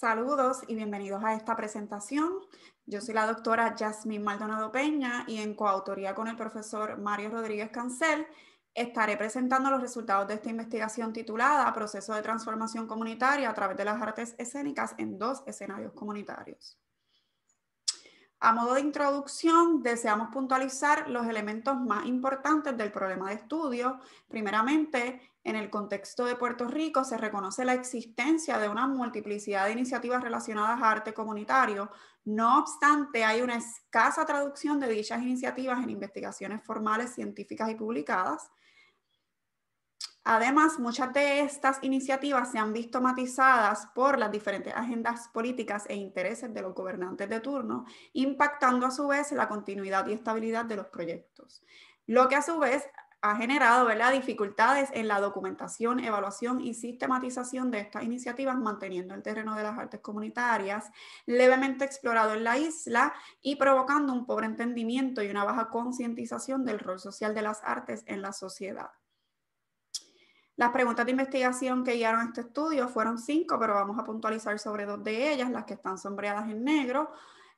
Saludos y bienvenidos a esta presentación. Yo soy la doctora Yasmín Maldonado Peña y en coautoría con el profesor Mario Rodríguez Cancel estaré presentando los resultados de esta investigación titulada Proceso de transformación comunitaria a través de las artes escénicas en dos escenarios comunitarios. A modo de introducción, deseamos puntualizar los elementos más importantes del problema de estudio. Primeramente, en el contexto de Puerto Rico se reconoce la existencia de una multiplicidad de iniciativas relacionadas a arte comunitario. No obstante, hay una escasa traducción de dichas iniciativas en investigaciones formales, científicas y publicadas. Además, muchas de estas iniciativas se han visto matizadas por las diferentes agendas políticas e intereses de los gobernantes de turno, impactando a su vez la continuidad y estabilidad de los proyectos, lo que a su vez ha generado dificultades en la documentación, evaluación y sistematización de estas iniciativas, manteniendo el terreno de las artes comunitarias levemente explorado en la isla y provocando un pobre entendimiento y una baja concientización del rol social de las artes en la sociedad. Las preguntas de investigación que guiaron este estudio fueron cinco, pero vamos a puntualizar sobre dos de ellas, las que están sombreadas en negro.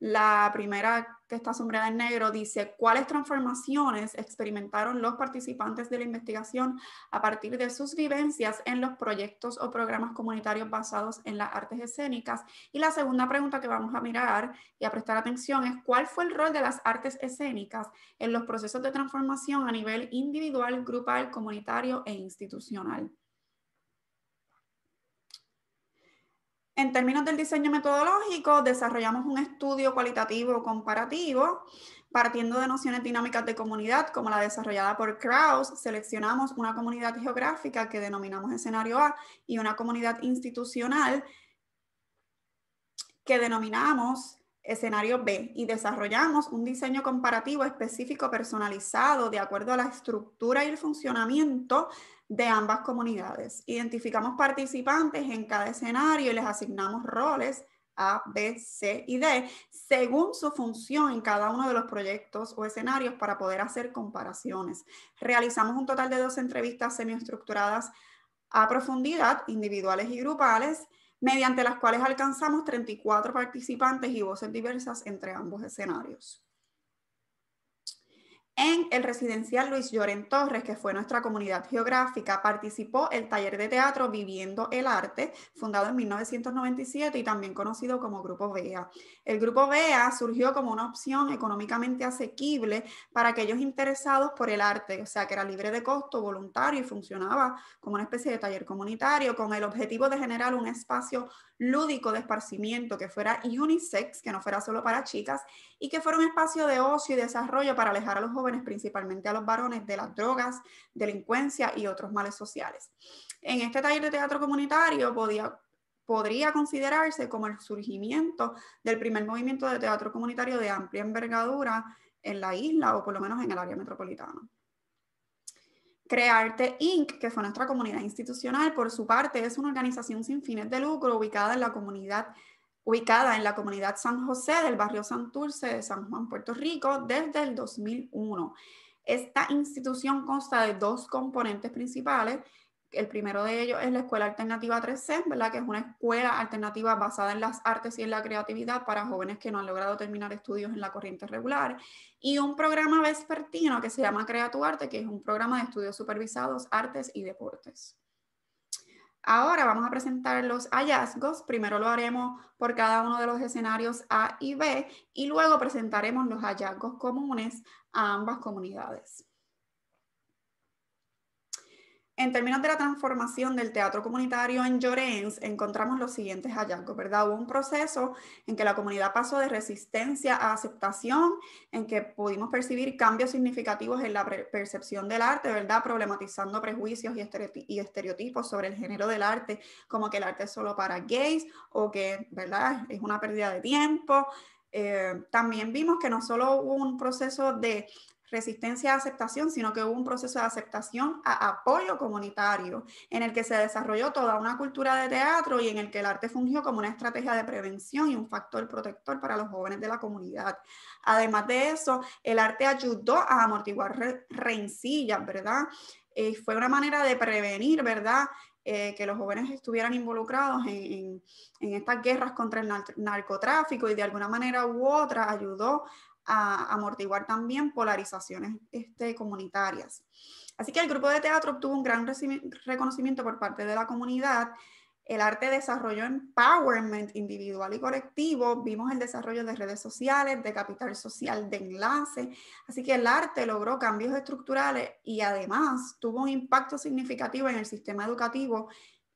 La primera, que está sombreada en negro, dice cuáles transformaciones experimentaron los participantes de la investigación a partir de sus vivencias en los proyectos o programas comunitarios basados en las artes escénicas. Y la segunda pregunta que vamos a mirar y a prestar atención es cuál fue el rol de las artes escénicas en los procesos de transformación a nivel individual, grupal, comunitario e institucional. En términos del diseño metodológico, desarrollamos un estudio cualitativo comparativo. Partiendo de nociones dinámicas de comunidad, como la desarrollada por Krauss. seleccionamos una comunidad geográfica que denominamos escenario A y una comunidad institucional que denominamos Escenario B, y desarrollamos un diseño comparativo específico personalizado de acuerdo a la estructura y el funcionamiento de ambas comunidades. Identificamos participantes en cada escenario y les asignamos roles A, B, C y D según su función en cada uno de los proyectos o escenarios para poder hacer comparaciones. Realizamos un total de dos entrevistas semiestructuradas a profundidad, individuales y grupales, mediante las cuales alcanzamos 34 participantes y voces diversas entre ambos escenarios. En el residencial Luis Lloren Torres, que fue nuestra comunidad geográfica, participó el taller de teatro Viviendo el Arte, fundado en 1997 y también conocido como Grupo BEA. El Grupo BEA surgió como una opción económicamente asequible para aquellos interesados por el arte, o sea, que era libre de costo, voluntario y funcionaba como una especie de taller comunitario con el objetivo de generar un espacio lúdico de esparcimiento, que fuera unisex, que no fuera solo para chicas, y que fuera un espacio de ocio y desarrollo para alejar a los jóvenes, principalmente a los varones, de las drogas, delincuencia y otros males sociales. En este taller de teatro comunitario podía podría considerarse como el surgimiento del primer movimiento de teatro comunitario de amplia envergadura en la isla o por lo menos en el área metropolitana. Crearte Inc., que fue nuestra comunidad institucional, por su parte es una organización sin fines de lucro ubicada en la comunidad ubicada en la comunidad San José del barrio Santurce de San Juan, Puerto Rico, desde el 2001. Esta institución consta de dos componentes principales el primero de ellos es la Escuela Alternativa 3C, que es una escuela alternativa basada en las artes y en la creatividad para jóvenes que no han logrado terminar estudios en la corriente regular. Y un programa vespertino que se llama Crea tu Arte, que es un programa de estudios supervisados, artes y deportes. Ahora vamos a presentar los hallazgos. Primero lo haremos por cada uno de los escenarios A y B y luego presentaremos los hallazgos comunes a ambas comunidades. En términos de la transformación del teatro comunitario en Llorens, encontramos los siguientes hallazgos, ¿verdad? Hubo un proceso en que la comunidad pasó de resistencia a aceptación, en que pudimos percibir cambios significativos en la percepción del arte, ¿verdad? Problematizando prejuicios y, estereotipos sobre el género del arte, como que el arte es solo para gays o que, ¿verdad? Es una pérdida de tiempo. Eh, también vimos que no solo hubo un proceso de resistencia a aceptación, sino que hubo un proceso de aceptación a apoyo comunitario, en el que se desarrolló toda una cultura de teatro y en el que el arte fungió como una estrategia de prevención y un factor protector para los jóvenes de la comunidad. Además de eso, el arte ayudó a amortiguar rencillas, ¿verdad? Eh, fue una manera de prevenir, ¿verdad? Eh, que los jóvenes estuvieran involucrados en, estas guerras contra el narcotráfico y de alguna manera u otra ayudó a amortiguar también polarizaciones este, comunitarias. Así que el grupo de teatro obtuvo un gran reconocimiento por parte de la comunidad. El arte desarrolló empowerment individual y colectivo. Vimos el desarrollo de redes sociales, de capital social, de enlace. Así que el arte logró cambios estructurales y además tuvo un impacto significativo en el sistema educativo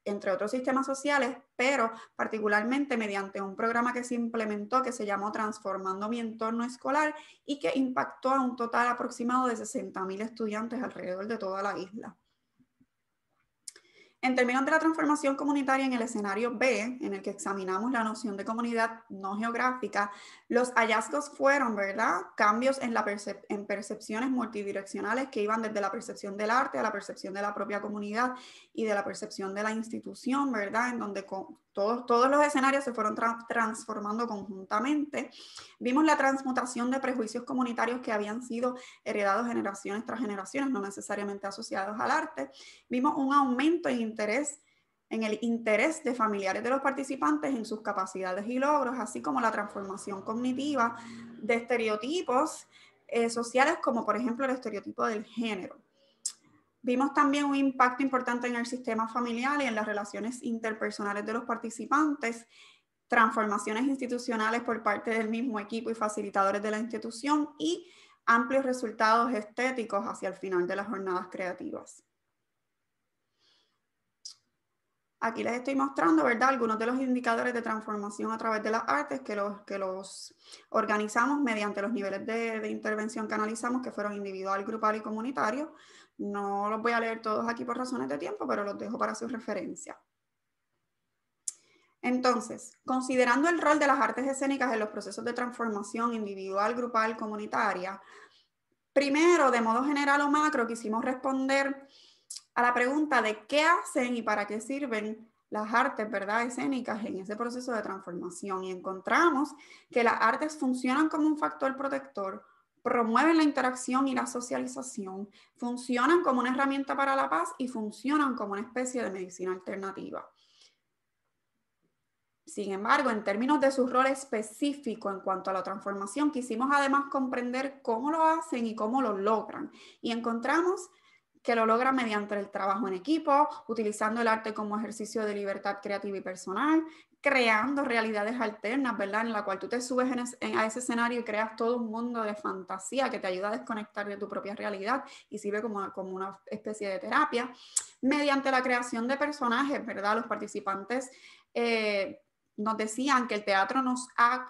entre otros sistemas sociales, pero particularmente mediante un programa que se implementó que se llamó Transformando mi entorno escolar y que impactó a un total aproximado de 60.000 estudiantes alrededor de toda la isla. En términos de la transformación comunitaria en el escenario B, en el que examinamos la noción de comunidad no geográfica, los hallazgos fueron, ¿verdad? Cambios en, la en percepciones multidireccionales que iban desde la percepción del arte a la percepción de la propia comunidad y de la percepción de la institución, ¿verdad? En donde todos, los escenarios se fueron transformando conjuntamente. Vimos la transmutación de prejuicios comunitarios que habían sido heredados generaciones tras generaciones, no necesariamente asociados al arte. Vimos un aumento en interés en el interés de familiares de los participantes en sus capacidades y logros, así como la transformación cognitiva de estereotipos eh, sociales, como por ejemplo el estereotipo del género. Vimos también un impacto importante en el sistema familiar y en las relaciones interpersonales de los participantes, transformaciones institucionales por parte del mismo equipo y facilitadores de la institución y amplios resultados estéticos hacia el final de las jornadas creativas. Aquí les estoy mostrando, ¿verdad? Algunos de los indicadores de transformación a través de las artes que los, organizamos mediante los niveles de, de intervención que analizamos, que fueron individual, grupal y comunitario. No los voy a leer todos aquí por razones de tiempo, pero los dejo para su referencia. Entonces, considerando el rol de las artes escénicas en los procesos de transformación individual, grupal, comunitaria, primero, de modo general o macro, quisimos responder a la pregunta de qué hacen y para qué sirven las artes ¿verdad? escénicas en ese proceso de transformación. Y encontramos que las artes funcionan como un factor protector, promueven la interacción y la socialización, funcionan como una herramienta para la paz y funcionan como una especie de medicina alternativa. Sin embargo, en términos de su rol específico en cuanto a la transformación, quisimos además comprender cómo lo hacen y cómo lo logran. Y encontramos que lo logra mediante el trabajo en equipo, utilizando el arte como ejercicio de libertad creativa y personal, creando realidades alternas, ¿verdad? En la cual tú te subes a ese escenario y creas todo un mundo de fantasía que te ayuda a desconectar de tu propia realidad y sirve como, como una especie de terapia. Mediante la creación de personajes, ¿verdad? Los participantes eh, nos decían que el teatro nos ha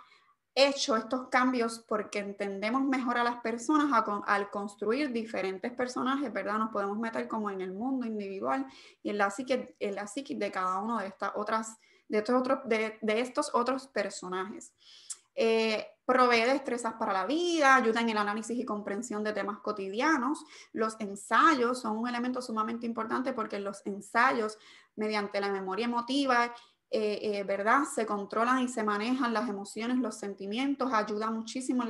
hecho estos cambios porque entendemos mejor a las personas al construir diferentes personajes, ¿verdad? Nos podemos meter como en el mundo individual y en la psique, de cada uno de, estas otras, de, estos, otros, de, estos otros personajes. Eh, provee destrezas para la vida, ayuda en el análisis y comprensión de temas cotidianos. Los ensayos son un elemento sumamente importante porque los ensayos, mediante la memoria emotiva eh, eh, ¿verdad? Se controlan y se manejan las emociones, los sentimientos, ayuda muchísimo en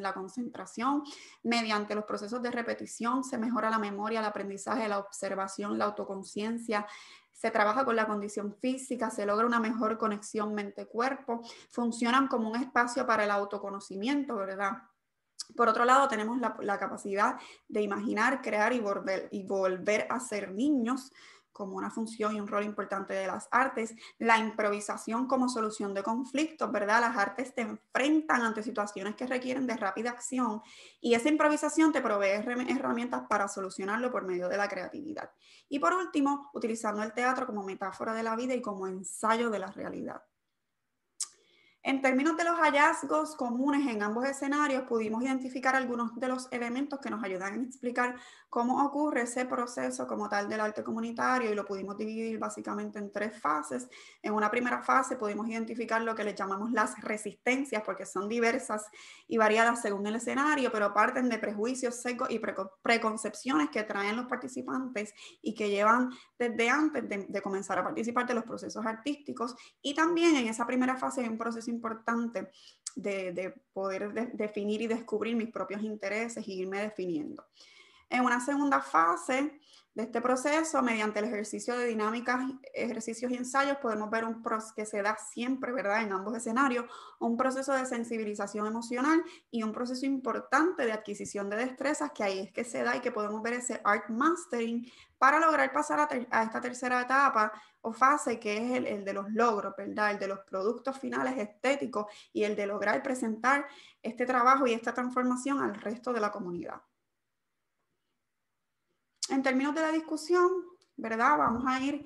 la, concentración. Mediante los procesos de repetición se mejora la memoria, el aprendizaje, la observación, la autoconciencia. Se trabaja con la condición física, se logra una mejor conexión mente-cuerpo, funcionan como un espacio para el autoconocimiento, ¿verdad? Por otro lado, tenemos la, capacidad de imaginar, crear y volver, y volver a ser niños como una función y un rol importante de las artes, la improvisación como solución de conflictos, ¿verdad? Las artes te enfrentan ante situaciones que requieren de rápida acción y esa improvisación te provee herramientas para solucionarlo por medio de la creatividad. Y por último, utilizando el teatro como metáfora de la vida y como ensayo de la realidad. En términos de los hallazgos comunes en ambos escenarios, pudimos identificar algunos de los elementos que nos ayudan a explicar cómo ocurre ese proceso como tal del arte comunitario y lo pudimos dividir básicamente en tres fases. En una primera fase pudimos identificar lo que le llamamos las resistencias, porque son diversas y variadas según el escenario, pero parten de prejuicios, secos y preconcepciones que traen los participantes y que llevan desde antes de, comenzar a participar de los procesos artísticos y también en esa primera fase es un proceso importante de, poder definir y descubrir mis propios intereses y irme definiendo. En una segunda fase de este proceso, mediante el ejercicio de dinámicas, ejercicios y ensayos, podemos ver un que se da siempre, ¿verdad? En ambos escenarios, un proceso de sensibilización emocional y un proceso importante de adquisición de destrezas, que ahí es que se da y que podemos ver ese art mastering para lograr pasar a, esta tercera etapa o fase, que es el, el, de los logros, ¿verdad? El de los productos finales estéticos y el de lograr presentar este trabajo y esta transformación al resto de la comunidad en términos de la discusión, ¿verdad? Vamos a ir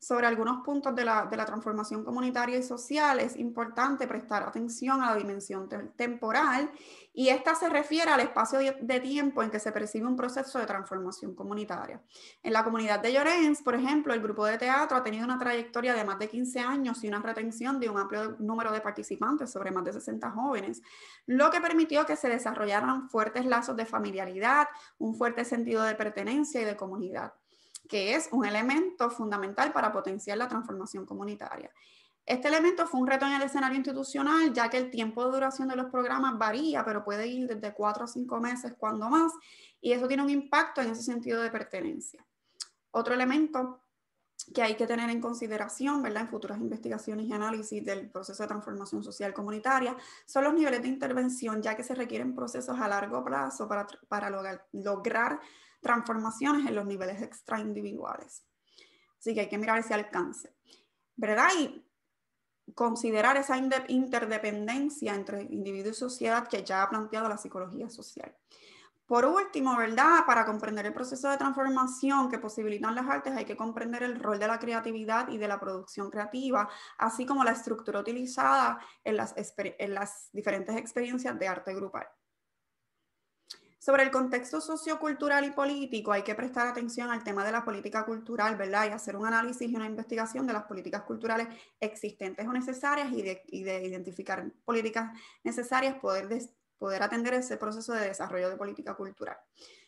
sobre algunos puntos de la, transformación comunitaria y social, es importante prestar atención a la dimensión temporal y esta se refiere al espacio de tiempo en que se percibe un proceso de transformación comunitaria. En la comunidad de Llorens, por ejemplo, el grupo de teatro ha tenido una trayectoria de más de 15 años y una retención de un amplio número de participantes, sobre más de 60 jóvenes, lo que permitió que se desarrollaran fuertes lazos de familiaridad, un fuerte sentido de pertenencia y de comunidad que es un elemento fundamental para potenciar la transformación comunitaria. Este elemento fue un reto en el escenario institucional, ya que el tiempo de duración de los programas varía, pero puede ir desde cuatro a cinco meses, cuando más, y eso tiene un impacto en ese sentido de pertenencia. Otro elemento que hay que tener en consideración ¿verdad? en futuras investigaciones y análisis del proceso de transformación social comunitaria son los niveles de intervención, ya que se requieren procesos a largo plazo para, para lograr transformaciones en los niveles extraindividuales. Así que hay que mirar ese alcance, ¿verdad? Y considerar esa interdependencia entre individuo y sociedad que ya ha planteado la psicología social. Por último, ¿verdad? Para comprender el proceso de transformación que posibilitan las artes hay que comprender el rol de la creatividad y de la producción creativa, así como la estructura utilizada en las diferentes experiencias de arte grupal. Sobre el contexto sociocultural y político, hay que prestar atención al tema de la política cultural, ¿verdad? Y hacer un análisis y una investigación de las políticas culturales existentes o necesarias y de, identificar políticas necesarias, poder, poder atender ese proceso de desarrollo de política cultural.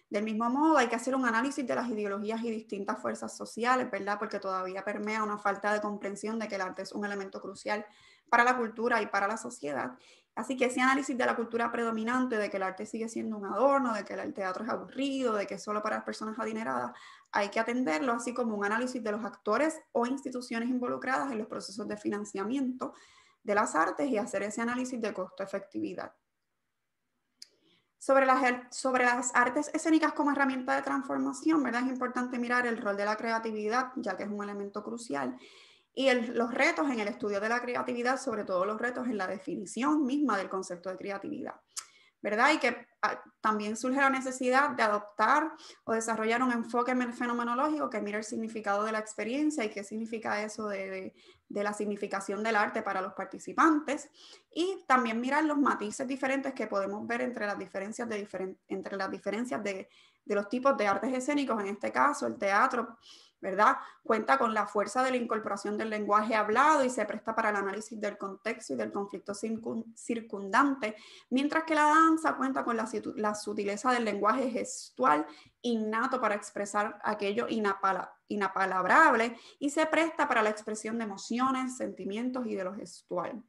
Del mismo modo, hay que hacer un análisis de las ideologías y distintas fuerzas sociales, ¿verdad? Porque todavía permea una falta de comprensión de que el arte es un elemento crucial para la cultura y para la sociedad. Así que ese análisis de la cultura predominante, de que el arte sigue siendo un adorno, de que el teatro es aburrido, de que es solo para las personas adineradas, hay que atenderlo, así como un análisis de los actores o instituciones involucradas en los procesos de financiamiento de las artes y hacer ese análisis de costo-efectividad. Sobre las, sobre las artes escénicas como herramienta de transformación, ¿verdad? es importante mirar el rol de la creatividad, ya que es un elemento crucial y los retos en el estudio de la creatividad, sobre todo los retos en la definición misma del concepto de creatividad. ¿Verdad? Y que ah, también surge la necesidad de adoptar o desarrollar un enfoque fenomenológico que mire el significado de la experiencia y qué significa eso de, la significación del arte para los participantes. Y también mirar los matices diferentes que podemos ver entre las diferencias de, entre las diferencias de de los tipos de artes escénicos, en este caso el teatro, ¿verdad? Cuenta con la fuerza de la incorporación del lenguaje hablado y se presta para el análisis del contexto y del conflicto circundante, mientras que la danza cuenta con la, sutileza del lenguaje gestual innato para expresar aquello inapalabrable y se presta para la expresión de emociones, sentimientos y de lo gestual.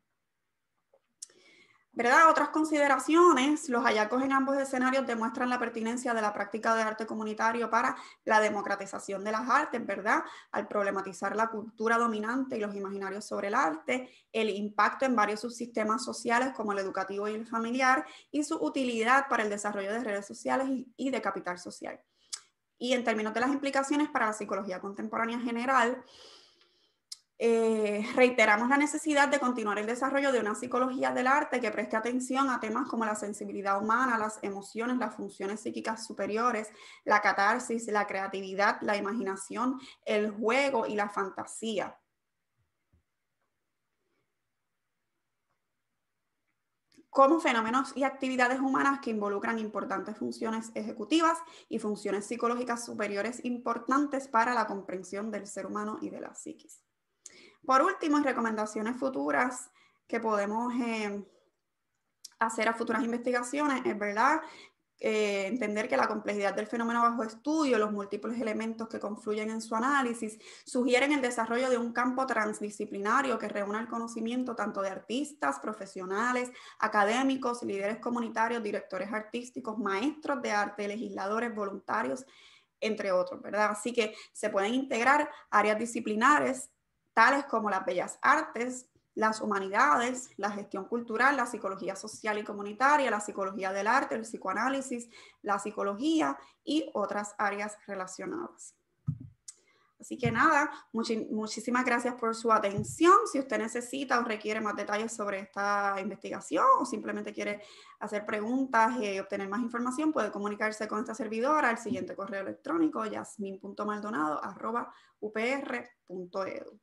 ¿verdad? Otras consideraciones, los hallazgos en ambos escenarios demuestran la pertinencia de la práctica de arte comunitario para la democratización de las artes, ¿verdad? Al problematizar la cultura dominante y los imaginarios sobre el arte, el impacto en varios subsistemas sociales como el educativo y el familiar y su utilidad para el desarrollo de redes sociales y de capital social. Y en términos de las implicaciones para la psicología contemporánea general, eh, reiteramos la necesidad de continuar el desarrollo de una psicología del arte que preste atención a temas como la sensibilidad humana, las emociones, las funciones psíquicas superiores, la catarsis, la creatividad, la imaginación, el juego y la fantasía. como fenómenos y actividades humanas que involucran importantes funciones ejecutivas y funciones psicológicas superiores importantes para la comprensión del ser humano y de la psiquis. Por último, recomendaciones futuras que podemos eh, hacer a futuras investigaciones, es verdad, eh, entender que la complejidad del fenómeno bajo estudio, los múltiples elementos que confluyen en su análisis, sugieren el desarrollo de un campo transdisciplinario que reúna el conocimiento tanto de artistas, profesionales, académicos, líderes comunitarios, directores artísticos, maestros de arte, legisladores, voluntarios, entre otros, ¿verdad? Así que se pueden integrar áreas disciplinares tales como las bellas artes, las humanidades, la gestión cultural, la psicología social y comunitaria, la psicología del arte, el psicoanálisis, la psicología y otras áreas relacionadas. Así que nada, muchísimas gracias por su atención. Si usted necesita o requiere más detalles sobre esta investigación o simplemente quiere hacer preguntas y obtener más información, puede comunicarse con esta servidora al siguiente correo electrónico yasmin.maldonado.upr.edu.